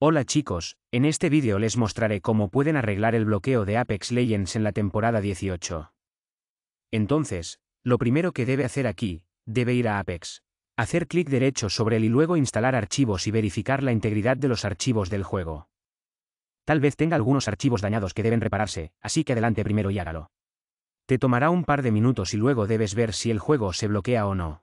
Hola chicos, en este vídeo les mostraré cómo pueden arreglar el bloqueo de Apex Legends en la temporada 18. Entonces, lo primero que debe hacer aquí, debe ir a Apex, hacer clic derecho sobre él y luego instalar archivos y verificar la integridad de los archivos del juego. Tal vez tenga algunos archivos dañados que deben repararse, así que adelante primero y hágalo. Te tomará un par de minutos y luego debes ver si el juego se bloquea o no.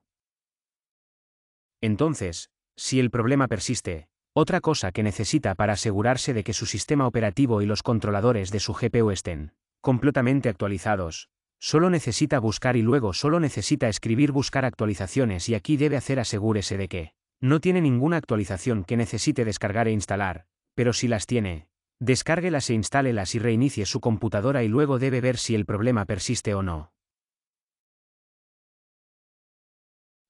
Entonces, si el problema persiste, otra cosa que necesita para asegurarse de que su sistema operativo y los controladores de su GPU estén completamente actualizados. Solo necesita buscar y luego solo necesita escribir buscar actualizaciones y aquí debe hacer asegúrese de que no tiene ninguna actualización que necesite descargar e instalar, pero si las tiene, descárguelas e instálelas y reinicie su computadora y luego debe ver si el problema persiste o no.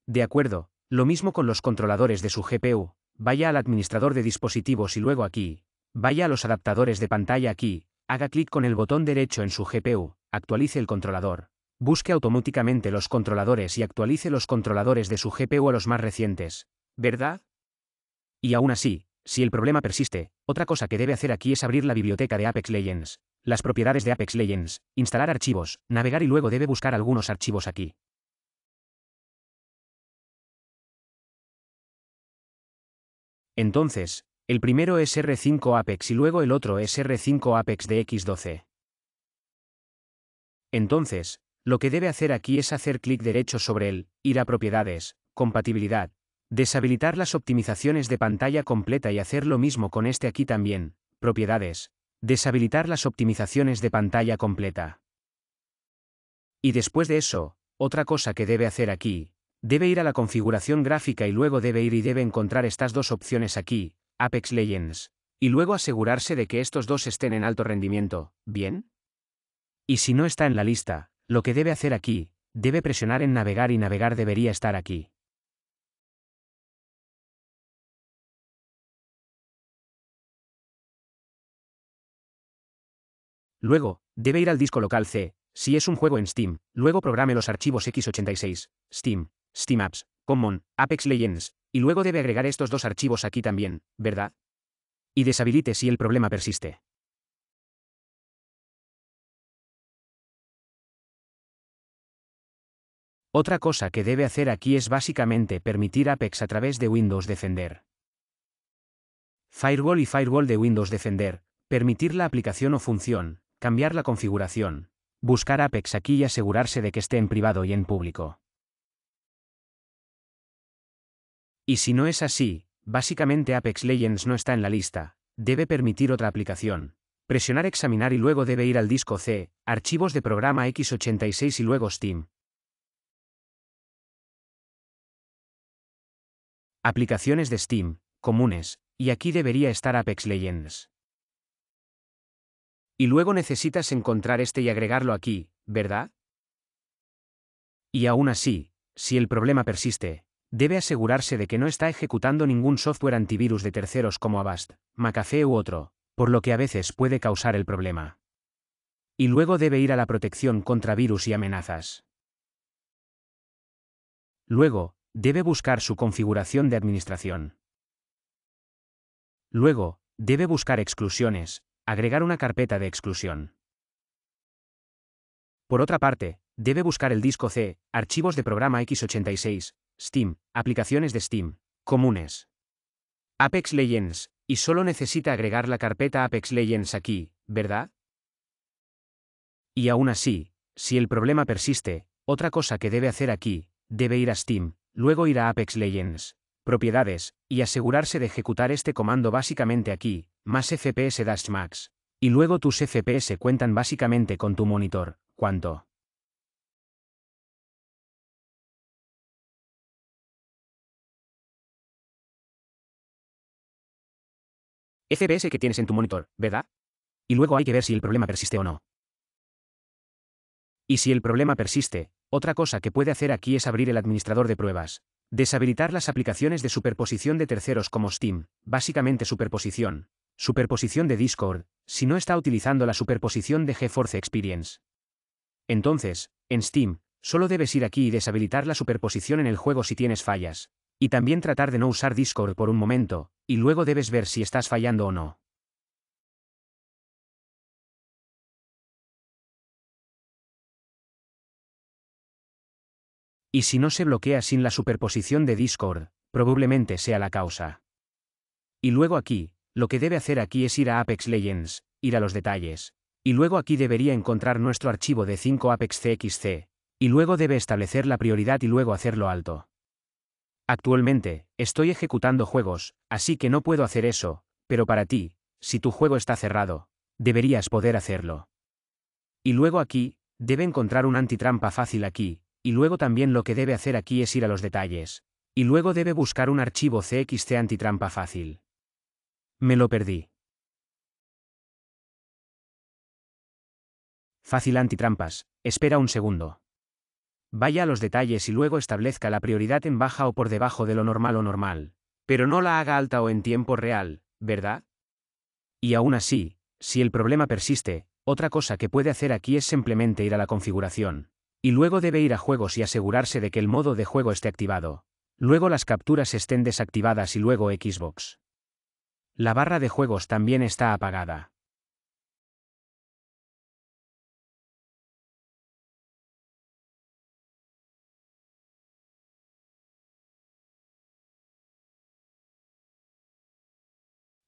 De acuerdo, lo mismo con los controladores de su GPU, Vaya al administrador de dispositivos y luego aquí. Vaya a los adaptadores de pantalla aquí. Haga clic con el botón derecho en su GPU. Actualice el controlador. Busque automáticamente los controladores y actualice los controladores de su GPU a los más recientes. ¿Verdad? Y aún así, si el problema persiste, otra cosa que debe hacer aquí es abrir la biblioteca de Apex Legends, las propiedades de Apex Legends, instalar archivos, navegar y luego debe buscar algunos archivos aquí. Entonces, el primero es R5 Apex y luego el otro es R5 Apex de X12. Entonces, lo que debe hacer aquí es hacer clic derecho sobre él, ir a Propiedades, Compatibilidad, deshabilitar las optimizaciones de pantalla completa y hacer lo mismo con este aquí también, Propiedades, deshabilitar las optimizaciones de pantalla completa. Y después de eso, otra cosa que debe hacer aquí, Debe ir a la configuración gráfica y luego debe ir y debe encontrar estas dos opciones aquí, Apex Legends, y luego asegurarse de que estos dos estén en alto rendimiento, ¿bien? Y si no está en la lista, lo que debe hacer aquí, debe presionar en navegar y navegar debería estar aquí. Luego, debe ir al disco local C, si es un juego en Steam, luego programe los archivos x86, Steam, Steamapps, Common, Apex Legends, y luego debe agregar estos dos archivos aquí también, ¿verdad? Y deshabilite si el problema persiste. Otra cosa que debe hacer aquí es básicamente permitir Apex a través de Windows Defender. Firewall y Firewall de Windows Defender, permitir la aplicación o función, cambiar la configuración, buscar Apex aquí y asegurarse de que esté en privado y en público. Y si no es así, básicamente Apex Legends no está en la lista, debe permitir otra aplicación. Presionar examinar y luego debe ir al disco C, archivos de programa x86 y luego Steam. Aplicaciones de Steam, comunes, y aquí debería estar Apex Legends. Y luego necesitas encontrar este y agregarlo aquí, ¿verdad? Y aún así, si el problema persiste, debe asegurarse de que no está ejecutando ningún software antivirus de terceros como Avast, McAfee u otro, por lo que a veces puede causar el problema. Y luego debe ir a la protección contra virus y amenazas. Luego, debe buscar su configuración de administración. Luego, debe buscar exclusiones, agregar una carpeta de exclusión. Por otra parte, debe buscar el disco C, archivos de programa x86, Steam, aplicaciones de Steam, comunes. Apex Legends, y solo necesita agregar la carpeta Apex Legends aquí, ¿verdad? Y aún así, si el problema persiste, otra cosa que debe hacer aquí, debe ir a Steam, luego ir a Apex Legends, propiedades, y asegurarse de ejecutar este comando básicamente aquí, más FPS-max. Y luego tus FPS cuentan básicamente con tu monitor, ¿cuánto? FPS que tienes en tu monitor, ¿verdad? Y luego hay que ver si el problema persiste o no. Y si el problema persiste, otra cosa que puede hacer aquí es abrir el administrador de pruebas. Deshabilitar las aplicaciones de superposición de terceros como Steam, básicamente superposición. Superposición de Discord, si no está utilizando la superposición de GeForce Experience. Entonces, en Steam, solo debes ir aquí y deshabilitar la superposición en el juego si tienes fallas, y también tratar de no usar Discord por un momento, y luego debes ver si estás fallando o no. Y si no se bloquea sin la superposición de Discord, probablemente sea la causa. Y luego aquí, lo que debe hacer aquí es ir a Apex Legends, ir a los detalles, y luego aquí debería encontrar nuestro archivo de 5 Apex CXC, y luego debe establecer la prioridad y luego hacerlo alto. Actualmente, estoy ejecutando juegos, así que no puedo hacer eso, pero para ti, si tu juego está cerrado, deberías poder hacerlo. Y luego aquí, debe encontrar un antitrampa fácil aquí, y luego también lo que debe hacer aquí es ir a los detalles, y luego debe buscar un archivo CXT antitrampa fácil. Me lo perdí. Fácil antitrampas, espera un segundo vaya a los detalles y luego establezca la prioridad en baja o por debajo de lo normal o normal, pero no la haga alta o en tiempo real, ¿verdad? Y aún así, si el problema persiste, otra cosa que puede hacer aquí es simplemente ir a la configuración, y luego debe ir a juegos y asegurarse de que el modo de juego esté activado. Luego las capturas estén desactivadas y luego Xbox. La barra de juegos también está apagada.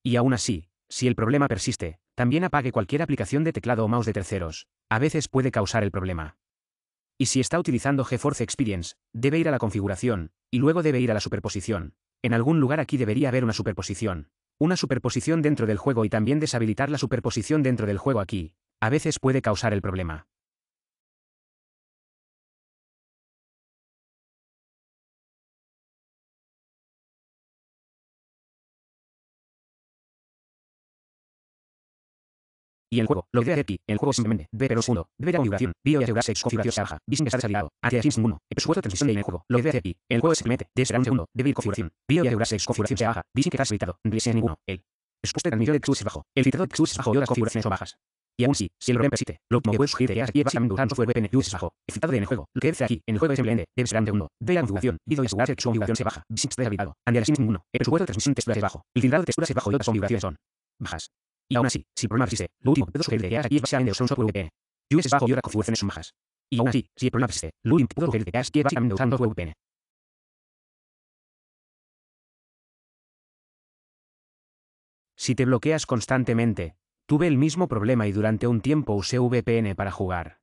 Y aún así, si el problema persiste, también apague cualquier aplicación de teclado o mouse de terceros, a veces puede causar el problema. Y si está utilizando GeForce Experience, debe ir a la configuración, y luego debe ir a la superposición. En algún lugar aquí debería haber una superposición. Una superposición dentro del juego y también deshabilitar la superposición dentro del juego aquí, a veces puede causar el problema. Y el juego, lo que aquí, el juego simplemente, B pero 1, de configuración, bio y configuración baja, que está hacia presupuesto transmisión en el juego, lo que aquí, el juego simplemente, D será segundo, configuración, configuración baja, que está habilitado, ninguno, el presupuesto de transmisión de bajo, el citado de bajo y las configuraciones son bajas. Y aún así, si el problema persiste, lo que puede aquí y básicamente un software VPN es bajo, en el juego, lo que dice aquí, el juego es simplemente, debe ser de la configuración, y asegurarse que su configuración se baja, que está habitado, ante el presupuesto transmisión el citado bajo son bajas. Y aún así, si el problema persiste, lo último que puedo sugerir que es básicamente usar un software VPN. bajo y otras configuraciones son Y aún así, si el problema persiste, lo último que puedo sugerir que hagas aquí es básicamente usar VPN. Si te bloqueas constantemente, tuve el mismo problema y durante un tiempo usé VPN para jugar.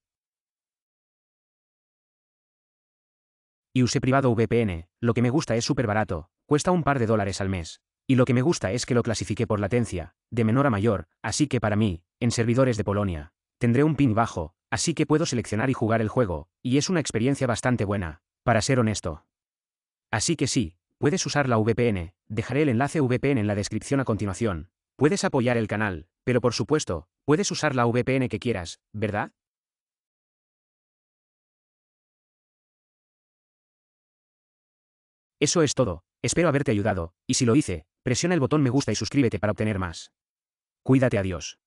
Y usé privado VPN, lo que me gusta es súper barato, cuesta un par de dólares al mes, y lo que me gusta es que lo clasifique por latencia, de menor a mayor, así que para mí, en servidores de Polonia, tendré un pin bajo, así que puedo seleccionar y jugar el juego, y es una experiencia bastante buena, para ser honesto. Así que sí, puedes usar la VPN, dejaré el enlace VPN en la descripción a continuación. Puedes apoyar el canal, pero por supuesto, puedes usar la VPN que quieras, ¿verdad? Eso es todo, espero haberte ayudado, y si lo hice, Presiona el botón me gusta y suscríbete para obtener más. Cuídate adiós.